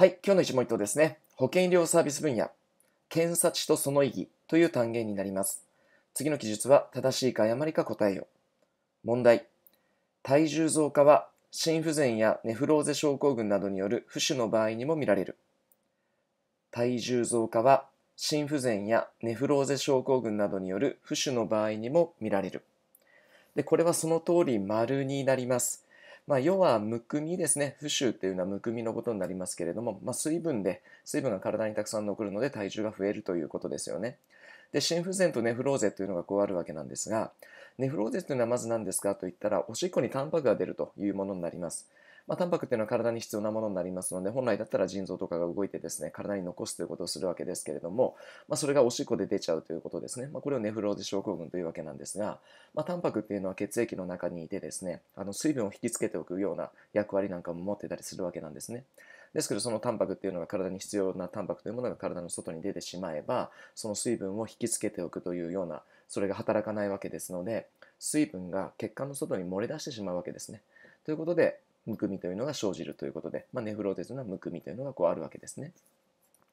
はい、今日の一問一答ですね。保険医療サービス分野、検査値とその意義という単元になります。次の記述は正しいか誤りか答えよ。問題。体重増加は心不全やネフローゼ症候群などによる不死の場合にも見られる。体重増加は心不全やネフローゼ症候群などによる不死の場合にも見られる。で、これはその通り丸になります。まあ、要はむくみですね、浮腫っていうのはむくみのことになりますけれども、まあ、水分で、水分が体にたくさん残るので体重が増えるということですよね。で、心不全とネフローゼというのがこうあるわけなんですが、ネフローゼというのはまず何ですかといったら、おしっこにタンパクが出るというものになります。まあ、タンパクっていうのは体に必要なものになりますので、本来だったら腎臓とかが動いてですね、体に残すということをするわけですけれども、まあ、それがおしっこで出ちゃうということですね。まあ、これをネフローゼ症候群というわけなんですが、まあ、タンパクっていうのは血液の中にいてですね、あの水分を引きつけておくような役割なんかも持ってたりするわけなんですね。ですけどそのタンパクっていうのが体に必要なタンパクというものが体の外に出てしまえばその水分を引きつけておくというようなそれが働かないわけですので水分が血管の外に漏れ出してしまうわけですね。ということでむくみというのが生じるということで、まあ、ネフローテズのむくみというのがこうあるわけですね。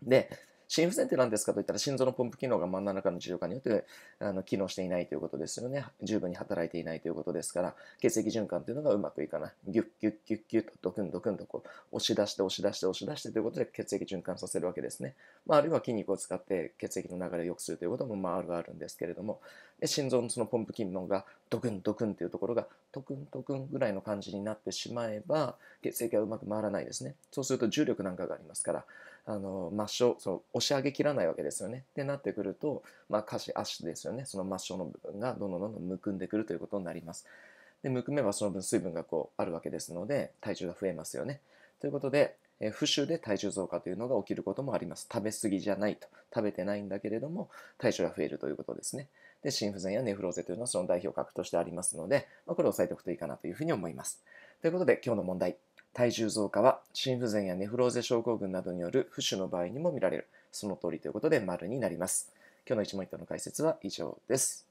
で、心不全って何ですかといったら、心臓のポンプ機能が真ん中の治療化によってあの機能していないということですよね。十分に働いていないということですから、血液循環というのがうまくいかない。ギュッギュッギュッギュッとドクンドクンとこう押し出して押し出して押し出してということで血液循環させるわけですね。まあ、あるいは筋肉を使って血液の流れを良くするということもまああるあるんですけれども、で心臓のそのポンプ機能がドクンドクンというところがドクンドクンぐらいの感じになってしまえば血液はうまく回らないですね。そうすると重力なんかがありますから、あの末梢、そ押し上げきらないわけですよね。ってなってくると、まあ、下肢足ですよねその末梢の部分がどんどんどんどんむくんでくるということになります。でむくめばその分水分がこうあるわけですので体重が増えますよね。ということで、えー、不臭で体重増加というのが起きることもあります。食べ過ぎじゃないと。食べてないんだけれども、体重が増えるということですね。で、心不全やネフローゼというのはその代表格としてありますので、まあ、これを押さえておくといいかなというふうに思います。ということで、今日の問題。体重増加は心不全やネフローゼ症候群などによる不腫の場合にも見られる。その通りということで、丸になります。今日の一問一答の解説は以上です。